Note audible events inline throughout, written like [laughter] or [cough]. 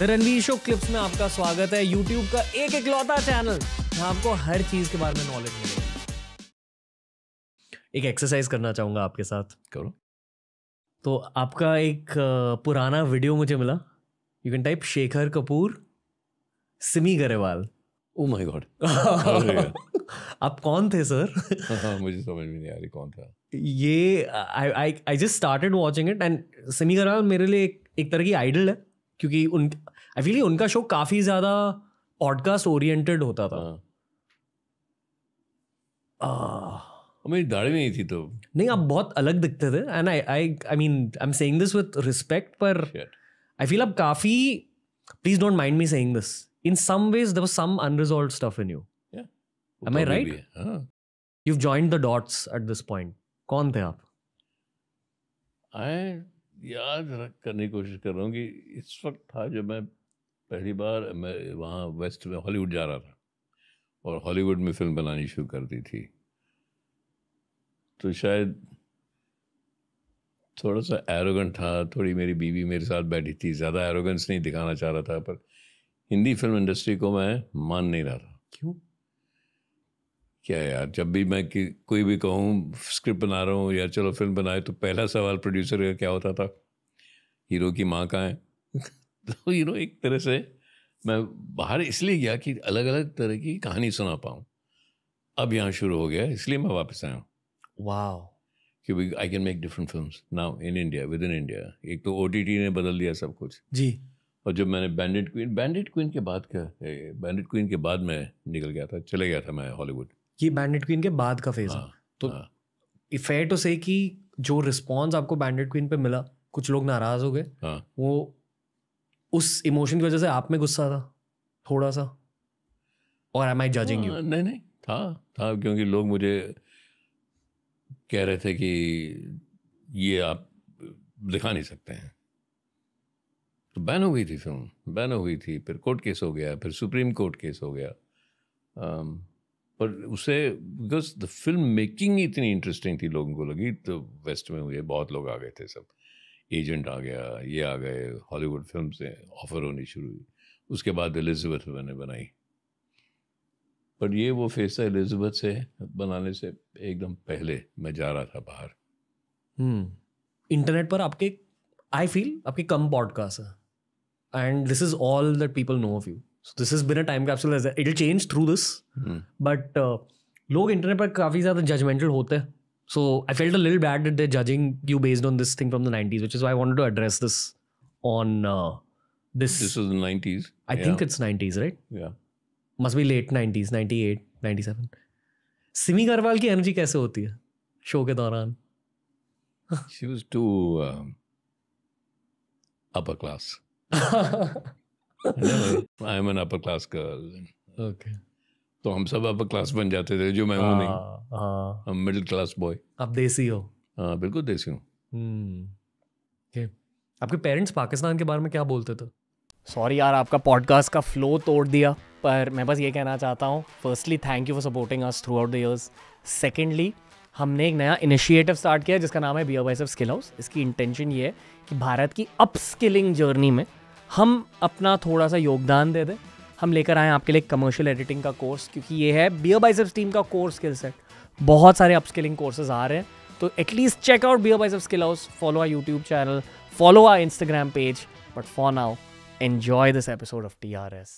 Ranveer show clips में आपका स्वागत है यूट्यूब का एक इकलौता चैनल जहां आपको हर चीज के बारे में नॉलेज मिलेगी एक एक्सरसाइज करना चाहूंगा आपके साथ करो तो आपका एक पुराना वीडियो मुझे मिला you can type Shekhar Kapur Simi Garewal oh my God आप कौन थे सर [laughs] मुझे समझ में नहीं आ रही कौन था ये I I just started watching it and Simi Garewal मेरे लिए एक, एक तरह की आइडल है क्योंकि उन आई फील उनका शो काफ़ी ज़्यादा पॉडकास्ट ओरिएंटेड होता था हाँ। मेरी दाढ़ी नहीं थी तो नहीं आप बहुत अलग दिखते थे and I I I mean I am saying this with respect पर आई फील आप काफ़ी please don't mind me saying this in some ways there was some unresolved stuff in you या am I right you joined the dots at this point कौन थे आप आई याद रख करने की कोशिश कर रहा हूँ कि इस वक्त था जब मैं पहली बार मैं वहाँ वेस्ट में हॉलीवुड जा रहा था और हॉलीवुड में फिल्म बनानी शुरू कर दी थी तो शायद थोड़ा सा एरोगेंट था थोड़ी मेरी बीवी मेरे साथ बैठी थी ज़्यादा एरोगेंस नहीं दिखाना चाह रहा था पर हिंदी फिल्म इंडस्ट्री को मैं मान नहीं रहा था क्यों क्या यार जब भी मैं कि, कोई भी कहूँ स्क्रिप्ट बना रहा हूँ या चलो फिल्म बनाए तो पहला सवाल प्रोड्यूसर का क्या होता था हीरो की माँ कहाँ है [laughs] तो हीरो एक तरह से मैं बाहर इसलिए गया कि अलग अलग तरह की कहानी सुना पाऊँ अब यहाँ शुरू हो गया इसलिए मैं वापस आया हूँ वाह क्योंकि I can make different film now in India with in India एक तो ओ ने बदल दिया सब कुछ जी और जब मैंने बैंडेड क्वीन बैंडेड क्वीन के बाद क्या बैंडेड क्वीन के बाद मैं निकल गया था चले गया था मैं हॉलीवुड ये बैंडेड क्वीन के बाद का फेज है हाँ, तो फेयर टू से कि जो रिस्पॉन्स आपको बैंडेड क्वीन पे मिला कुछ लोग नाराज हो गए हाँ। वो उस इमोशन की वजह से आप में गुस्सा था थोड़ा सा और आई माई जजिंग यू नहीं नहीं था था क्योंकि लोग मुझे कह रहे थे कि ये आप दिखा नहीं सकते हैं तो बैन हो गई थी फिल्म बैन हो गई थी फिर कोर्ट केस हो गया फिर सुप्रीम कोर्ट केस हो गया आम, पर उसे बिकॉज द फिल्म मेकिंग इतनी इंटरेस्टिंग थी लोगों को लगी तो वेस्ट में हुए बहुत लोग आ गए थे सब एजेंट आ गया ये आ गए हॉलीवुड फिल्म से ऑफर होनी शुरू हुई उसके बाद एलिजबेथ मैंने बनाई पर ये वो फेस था एलिजबेथ से बनाने से एकदम पहले मैं जा रहा था बाहर इंटरनेट hmm. पर आपके आई फील आपके कम पॉडकास्ट है and this is all that people know of you so this is been a time capsule it will change through this but लोग इंटरनेट पर काफ़ी ज़्यादा जजमेंटल होते हैं so I felt a little bad that judging you based on this thing from the nineties which is I want to address this on this this was the 90s i yeah. think it's 90s right yeah must be late 90s 98 97 Simi Garewal की energy कैसे होती है show के दौरान she was too upper class I am an upper class girl okay तो हम सब upper class बन जाते थे जो मैं हूँ नहीं हाँ, हाँ। हम मिडिल क्लास बॉय आप देसी हो हाँ बिल्कुल देसी हूँ हम्म, आपके पेरेंट्स पाकिस्तान के बारे में क्या बोलते थे सॉरी यार आपका पॉडकास्ट का फ्लो तोड़ दिया पर मैं बस ये कहना चाहता हूँ firstly thank you for supporting us throughout the years secondly हमने एक नया इनिशिएटिव स्टार्ट किया जिसका नाम है B O Beer Biceps skill house इसकी इंटेंशन ये है कि भारत की अपस्किलिंग जर्नी में हम अपना थोड़ा सा योगदान दे दें हम लेकर आए आपके लिए कमर्शियल एडिटिंग का कोर्स क्योंकि ये है बियर बाइसेप्स टीम का कोर्स स्किल सेट बहुत सारे अपस्किलिंग कोर्सेज आ रहे हैं तो at least check out Beer Biceps skill house follow our YouTube channel follow our Instagram page but for now enjoy this episode of T R S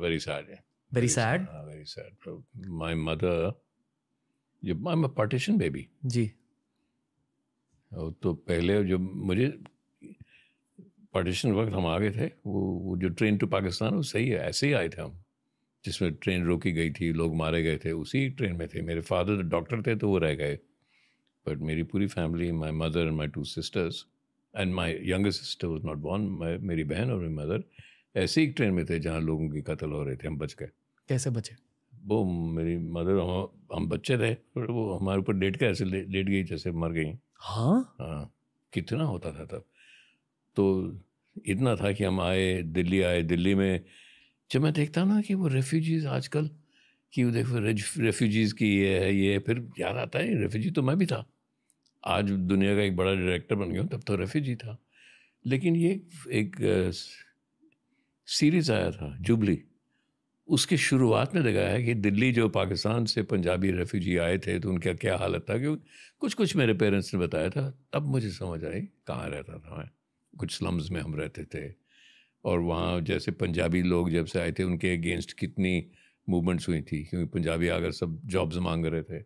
very sad very sad very sad my mother I am a partition baby जी तो पहले जब मुझे partition वक्त हम आ गए थे वो वो जो ट्रेन टू पाकिस्तान वो सही है ऐसे ही आए थे हम जिसमें ट्रेन रोकी गई थी लोग मारे गए थे उसी ट्रेन में थे मेरे फादर डॉक्टर थे तो वो रह गए बट मेरी पूरी family my mother and my two sisters and my young sister was not born मेरी बहन और मेरी मदर ऐसे ही ट्रेन में थे जहाँ लोगों की कत्ल हो रहे थे हम बच गए कैसे बचे वो मेरी मदर हम हम बच्चे थे वो हमारे ऊपर डेट के ऐसे लेट गई जैसे मर गई हाँ हाँ कितना होता था तब तो इतना था कि हम आए दिल्ली आए दिल्ली में जब मैं देखता ना कि वो रेफ्यूजीज़ आजकल कि वो देखो रेफ्यूजीज़ की ये है ये है फिर याद आता है रेफ्यूजी तो मैं भी था आज दुनिया का एक बड़ा डायरेक्टर बन गया हूँ तब तो रेफ्यूजी था लेकिन ये एक सीरीज़ आया था जुबली उसके शुरुआत में दिखाया है कि दिल्ली जो पाकिस्तान से पंजाबी रेफ्यूजी आए थे तो उनका क्या हालत था कि कुछ कुछ मेरे पेरेंट्स ने बताया था तब मुझे समझ आई कहाँ रहता था मैं कुछ स्लम्स में हम रहते थे और वहाँ जैसे पंजाबी लोग जब से आए थे उनके अगेंस्ट कितनी मूवमेंट्स हुई थी क्योंकि पंजाबी आकर सब जॉब्स मांग रहे थे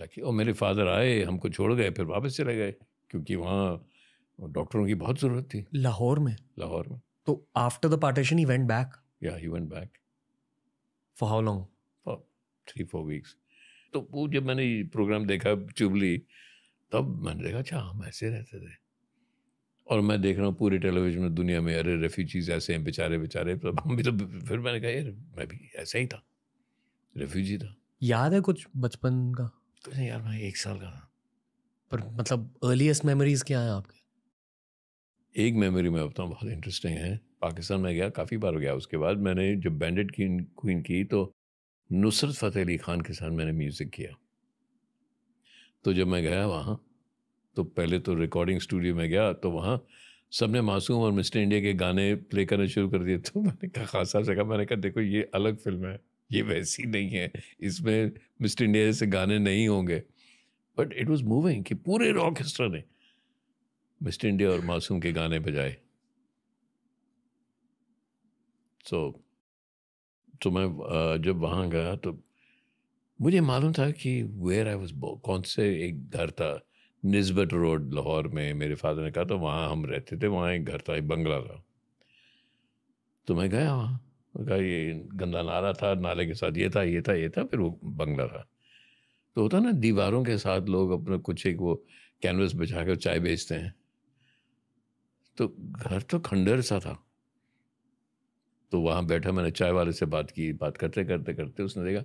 लकी और मेरे फादर आए हमको छोड़ गए फिर वापस चले गए क्योंकि वहाँ डॉक्टरों की बहुत ज़रूरत थी लाहौर में लाहौर में तो after the partition he went back या he went back for how long for three four weeks तो वो जब मैंने प्रोग्राम देखा चुबली तब मैंने देखा अच्छा हम ऐसे रहते थे और मैं देख रहा हूँ पूरे टेलीविजन में दुनिया में अरे रेफ्यूजीज ऐसे हैं बेचारे बेचारे तो हम भी तो फिर मैंने कहा यार मैं भी ऐसा ही था रेफ्यूजी था याद है कुछ बचपन का कुछ तो नहीं यार मैं एक साल का था पर मतलब अर्लीस्ट मेमोरीज क्या है आपके एक मेमोरी मैं बताऊँ बहुत इंटरेस्टिंग है पाकिस्तान में गया काफ़ी बार गया उसके बाद मैंने जब बैंडेड की क्वीन की तो नुसरत फ़तेह अली खान के साथ मैंने म्यूज़िक किया तो जब मैं गया वहाँ तो पहले तो रिकॉर्डिंग स्टूडियो में गया तो वहाँ सबने मासूम और मिस्टर इंडिया के गाने प्ले करने शुरू कर दिए [laughs] तो मैंने कहा खासा कहा मैंने कहा देखो ये अलग फिल्म है ये वैसी नहीं है इसमें मिस्टर इंडिया जैसे गाने नहीं होंगे बट इट वॉज मूविंग कि पूरे ऑर्केस्ट्रा ने मिस्टर इंडिया और मासूम के गाने बजाए सो so, तो मैं जब वहाँ गया तो मुझे मालूम था कि वेयर आई वॉज कौन से एक घर था नस्बत रोड लाहौर में मेरे फादर ने कहा था तो वहाँ हम रहते थे वहाँ एक घर था एक बंगला था तो मैं गया वहाँ कहा ये गंदा नाला था नाले के साथ ये था ये था ये था फिर वो बंगला था तो होता ना दीवारों के साथ लोग अपना कुछ एक वो कैनवस बिछा कर चाय बेचते हैं तो घर तो खंडर सा था तो वहाँ बैठा मैंने चाय वाले से बात की बात करते करते करते उसने देखा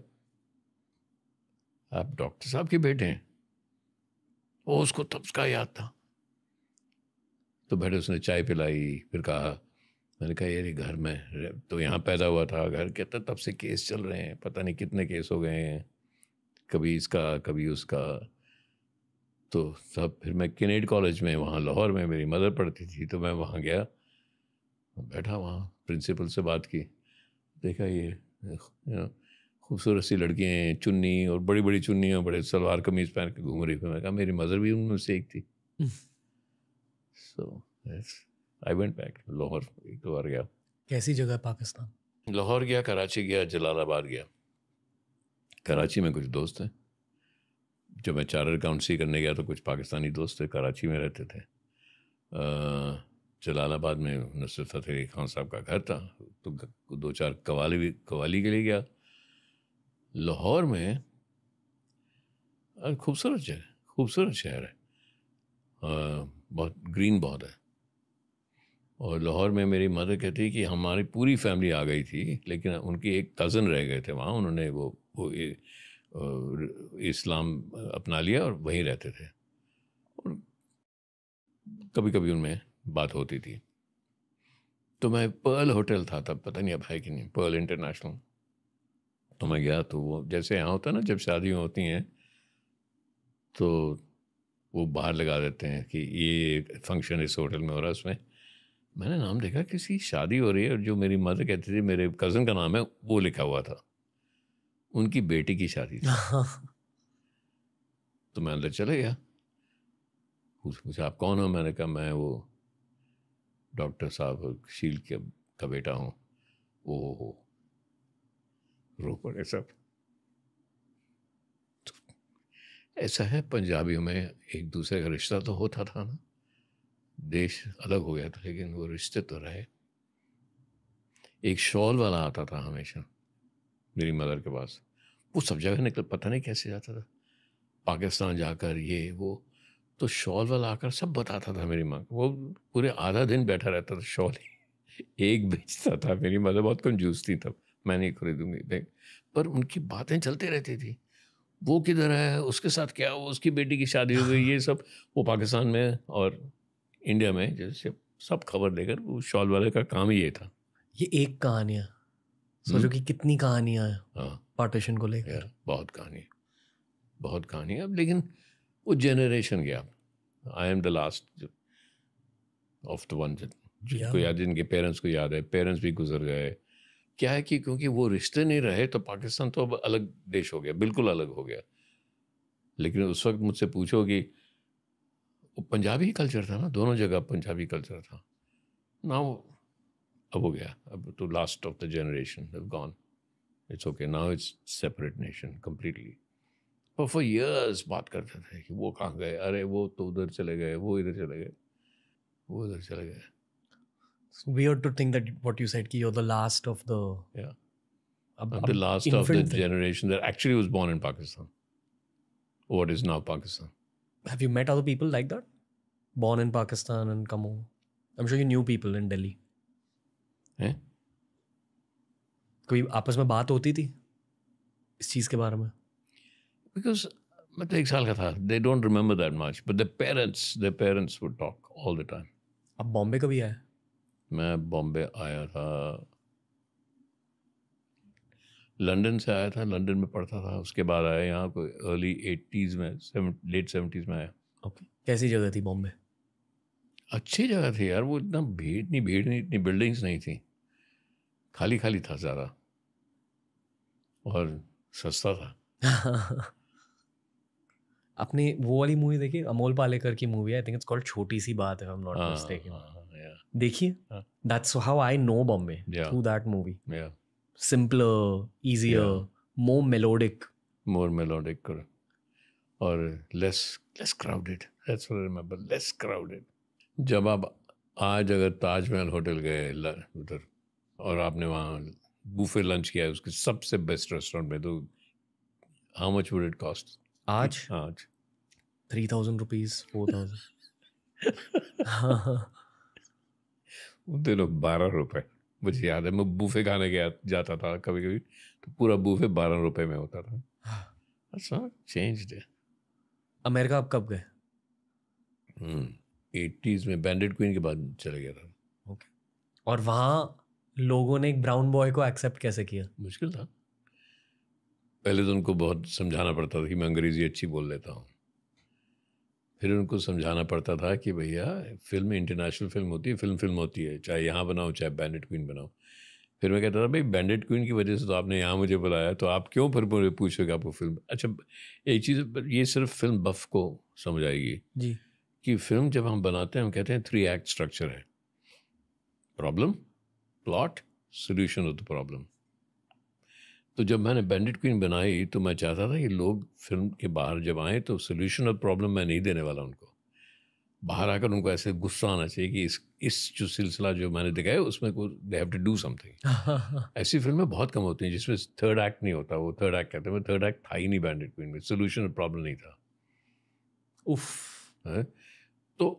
आप डॉक्टर साहब के बेटे हैं वो उसको तब का याद था तो बैठे उसने चाय पिलाई फिर कहा मैंने कहा यार घर में तो यहाँ पैदा हुआ था घर के तब से केस चल रहे हैं पता नहीं कितने केस हो गए हैं कभी इसका कभी उसका तो तब फिर मैं किनेड कॉलेज में वहाँ लाहौर में मेरी मदर पढ़ती थी तो मैं वहाँ गया बैठा वहाँ प्रिंसिपल से बात की देखा ये, ये खूबसूरत सी लड़कियाँ चुन्नी और बड़ी बड़ी चुन्नी और बड़े सलवार कमीज पहन के घूम रही थी मैं कहा मेरी मदर भी उनमें से एक थी so I went back Lahore एक दो बार गया कैसी जगह पाकिस्तान लाहौर गया कराची गया जलालाबाद गया कराची में कुछ दोस्त हैं जब मैं चार्टर काउंसिल करने गया तो कुछ पाकिस्तानी दोस्त थे कराची में रहते थे जलालाबाद में नसर फतेह खान साहब का घर था तो दो चार कवाली भी कवाली के लिए गया लाहौर में खूबसूरत शहर खूबसूरत शहर है बहुत ग्रीन बहुत है और लाहौर में मेरी मदर कहती है कि हमारी पूरी फैमिली आ गई थी लेकिन उनकी एक कज़न रह गए थे वहाँ उन्होंने वो वो इस्लाम अपना लिया और वहीं रहते थे और कभी कभी उनमें बात होती थी तो मैं पर्ल होटल था तब पता नहीं अब है कि नहीं पर्ल इंटरनेशनल तो मैं गया तो वो जैसे यहाँ होता है ना जब शादियाँ होती हैं तो वो बाहर लगा देते हैं कि ये फंक्शन इस होटल में हो रहा है उसमें मैंने नाम देखा किसी शादी हो रही है और जो मेरी मदर कहती थी मेरे कज़न का नाम है वो लिखा हुआ था उनकी बेटी की शादी [laughs] तो मैं अंदर चले गया पूछा आप कौन हो मैंने कहा मैं वो डॉक्टर साहब शील के का बेटा हूँ ओ हो रो ये सब तो ऐसा है पंजाबियों में एक दूसरे का रिश्ता तो होता था ना देश अलग हो गया था लेकिन वो रिश्ते तो रहे एक शॉल वाला आता था हमेशा मेरी मदर के पास वो सब जगह निकल पता नहीं कैसे जाता था पाकिस्तान जाकर ये वो तो शॉल वाला आकर सब बताता था मेरी माँ वो पूरे आधा दिन बैठा रहता था शॉल ही एक बेचता था मेरी मदर बहुत कंजूस थी तब मैं नहीं खरीदूंगी देख पर उनकी बातें चलते रहती थी वो किधर है उसके साथ क्या हुआ उसकी बेटी की शादी हो गई ये [laughs] सब वो पाकिस्तान में और इंडिया में जैसे सब खबर देकर वो शॉल वाले का काम ही ये था ये एक कहानियाँ सोचो हम्म। कि कितनी कहानियाँ हैं हाँ पार्टीशन को लेकर बहुत कहानी बहुत कहानी अब लेकिन वो जनरेशन गया I am the last of the one जिनको याद जिनके पेरेंट्स को याद है पेरेंट्स भी गुजर गए क्या है कि क्योंकि वो रिश्ते नहीं रहे तो पाकिस्तान तो अब अलग देश हो गया बिल्कुल अलग हो गया लेकिन उस वक्त मुझसे पूछो कि वो पंजाबी कल्चर था ना दोनों जगह पंजाबी कल्चर था ना वो अब हो गया अब तो last of the generation gone it's okay now it's separate nation completely पर फॉर ईयर्स बात करते थे कि वो कहाँ गए अरे वो तो उधर चले गए वो इधर चले गए वो उधर चले गए It's weird to think that what you said, ki you're the last of the yeah, ab- ab- the last of the generation that actually was born in Pakistan, what is now Pakistan. Have you met other people like that, born in Pakistan and come over? I'm sure you knew people in Delhi. Eh? कोई आपस में बात होती थी इस चीज़ के बारे में बिकॉज मैं तो एक साल का था they don't remember that much but the parents the parents would talk all the time आप बॉम्बे कभी आए मैं बॉम्बे आया था लंदन से आया था लंदन में पढ़ता था उसके बाद आया यहाँ कोई अर्ली एट्टीज़ में लेट सेवेंटीज़ में आया ओके कैसी जगह थी बॉम्बे अच्छी जगह थी यार वो इतना भीड़ नहीं भीड़ नहीं इतनी बिल्डिंग्स नहीं थी खाली खाली था ज़्यादा और सस्ता था अपनी [laughs] वो वाली मूवी देखी अमोल पालेकर की movie I think it's called Chhoti Si Baat है नॉट देखिए that's how I know Bombay through that movie simpler easier more melodic more melodic और less less crowded let's remember less crowded जब आप आज अगर ताजमहल होटल गए उधर और आपने वहाँ बूफे लंच किया है उसके सबसे बेस्ट रेस्टोरेंट में तो how much would it cost आज हाँ, आज three thousand rupees four thousand दे लो बारह रुपये मुझे याद है मैं बूफे खाने गया जाता था कभी कभी तो पूरा बूफे बारह रुपये में होता था अच्छा चेंज है अमेरिका आप कब गए हम्म, एटीज़ में बैंडेड क्वीन के बाद चले गया था ओके और वहाँ लोगों ने एक ब्राउन बॉय को एक्सेप्ट कैसे किया मुश्किल था पहले तो उनको बहुत समझाना पड़ता था कि मैं अंग्रेज़ी अच्छी बोल लेता हूँ फिर उनको समझाना पड़ता था कि भैया फिल्म इंटरनेशनल फिल्म होती है फिल्म फिल्म होती है चाहे यहाँ बनाओ चाहे बैंडेड क्वीन बनाओ फिर मैं कहता था भाई बैंडेड क्वीन की वजह से तो आपने यहाँ मुझे बुलाया तो आप क्यों फिर मुझे पूछोगे आपको फिल्म अच्छा एक चीज़ ये सिर्फ फिल्म बफ को समझ आएगी जी कि फिल्म जब हम बनाते हैं हम कहते हैं थ्री एक्ट स्ट्रक्चर है problem plot solution of the problem तो जब मैंने बैंडिट क्वीन बनाई तो मैं चाहता था कि लोग फिल्म के बाहर जब आए तो सोल्यूशन और प्रॉब्लम मैं नहीं देने वाला उनको बाहर आकर उनको ऐसे गुस्सा आना चाहिए कि इस इस जो सिलसिला जो मैंने दिखाया उसमें को they have to do something ऐसी फिल्में बहुत कम होती हैं जिसमें थर्ड एक्ट नहीं होता वो थर्ड एक्ट कहते हैं थर्ड एक्ट था ही नहीं बैंडेड क्वीन में सोल्यूशन और प्रॉब्लम नहीं था उफ है? तो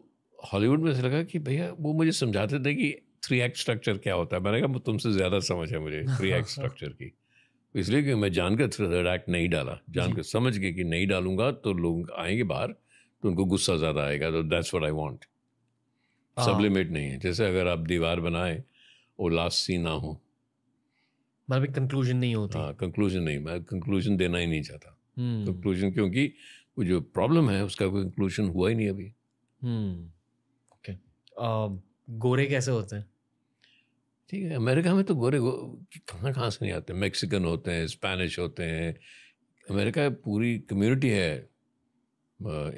हॉलीवुड में ऐसे लगा कि भैया वो मुझे समझाते थे कि थ्री एक्ट स्ट्रक्चर क्या होता है मैंने कहा तुमसे ज़्यादा समझ है मुझे थ्री एक्ट स्ट्रक्चर की इसलिए कि मैं जानकर थ्रेड एक्ट नहीं डाला जानकर समझ के कि नहीं डालूंगा तो लोग आएंगे बाहर तो उनको गुस्सा ज़्यादा आएगा तो that's what I want sublimate नहीं है जैसे अगर आप दीवार बनाए और लास्ट सी ना हो मतलब कंक्लूजन नहीं होता हाँ कंक्लूजन नहीं मैं कंक्लूजन देना ही नहीं चाहता कंक्लूजन हम्म। क्योंकि वो जो प्रॉब्लम है उसका कोई कंक्लूजन हुआ ही नहीं अभी ओके हम्म। गोरे कैसे होते हैं ठीक है अमेरिका में तो गोरे गो कहाँ कहाँ से नहीं आते मैक्सिकन होते हैं स्पेनिश होते हैं अमेरिका पूरी कम्युनिटी है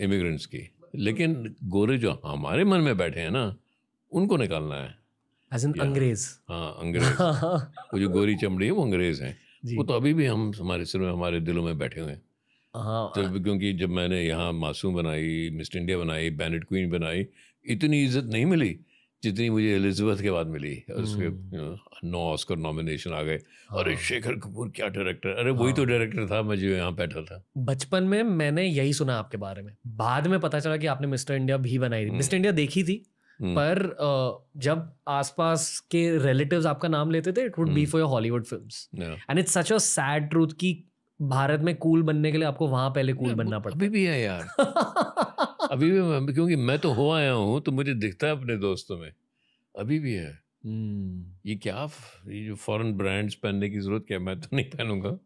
इमिग्रेंट्स की लेकिन गोरे जो हमारे मन में बैठे हैं ना उनको निकालना है एज एन अंग्रेज हाँ अंग्रेज [laughs] वो जो गोरी चमड़ी है वो अंग्रेज हैं वो तो अभी भी हम हमारे सिर में हमारे दिलों में बैठे हुए हैं तो क्योंकि जब मैंने यहाँ मासूम बनाई मिस्टर इंडिया बनाई बैनेट क्वीन बनाई इतनी इज्जत नहीं मिली जितनी मुझे एलिजबेथ के बाद मिली और उसके हम्म। नौ ऑस्कर नॉमिनेशन आ गए अरे हाँ। शेखर कपूर क्या डायरेक्टर अरे वही हाँ। तो डायरेक्टर था मैं जो यहाँ बैठा था बचपन में मैंने यही सुना आपके बारे में बाद में पता चला कि आपने मिस्टर इंडिया भी बनाई थी हम्म। मिस्टर इंडिया देखी थी हम्म। पर जब आसपास के रिलेटिव्स आपका नाम लेते थे it would be for your Hollywood films and it's such a sad truth कि भारत में कूल बनने के लिए आपको वहां पहले कूल बनना पड़ता अभी भी है यार [laughs] अभी भी मैं, क्योंकि मैं तो हो आया हूँ तो मुझे दिखता है अपने दोस्तों में अभी भी है हम्म। ये क्या ये जो फॉरेन ब्रांड्स पहनने की जरूरत क्या मैं तो नहीं पहनूंगा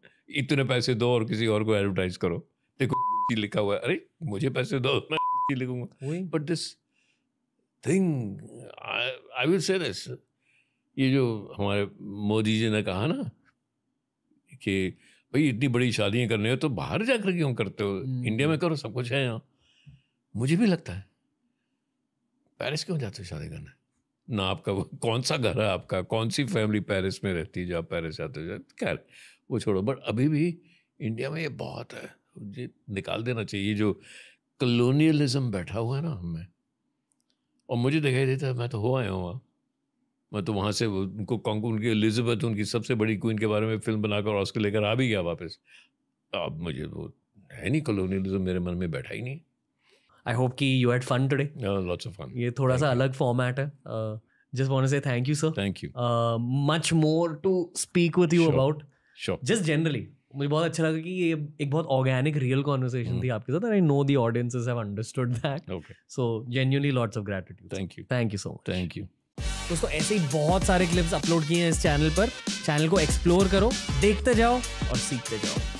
इतने पैसे दो और किसी और को एडवर्टाइज करो देखो लिखा हुआ है अरे मुझे पैसे दो मैं लिखूंगा but this thing I will say this ये जो हमारे मोदी जी ने कहा ना कि भाई इतनी बड़ी शादियां करनी हो तो बाहर जाकर क्यों करते हो इंडिया हम्म। में करो सब कुछ है यहाँ मुझे भी लगता है पेरिस क्यों जाते हो शादी करने ना आपका वो कौन सा घर है आपका कौन सी फैमिली पेरिस में रहती है जो आप पेरिस जाते हो क्या वो छोड़ो बट अभी भी इंडिया में ये बहुत है ये निकाल देना चाहिए जो कलोनियलिज्म बैठा हुआ है ना हमें और मुझे दिखाई देता है मैं तो हो आया हूँ वहाँ मैं तो वहाँ से उनको कॉन्को उनकी एलिजबेथ उनकी सबसे बड़ी क्वीन के बारे में फिल्म बनाकर उसको लेकर आ भी गया वापस अब मुझे वो है नहीं कलोनियलिज्म मेरे मन में बैठा ही नहीं आई होप की you had fun today lots of fun ये थोड़ा सा अलग फॉर्मेट है just want to say thank you sir thank you much more to speak with you about just generally मुझे बहुत अच्छा लगा कि ये एक बहुत ऑर्गेनिक रियल कॉन्वर्सेशन थी आपके साथ I know the audiences have understood that so genuinely lots of gratitude thank you thank you so much thank you दोस्तों ऐसे ही बहुत सारे क्लिप्स अपलोड किए हैं इस चैनल पर चैनल को एक्सप्लोर करो देखते जाओ और सीखते जाओ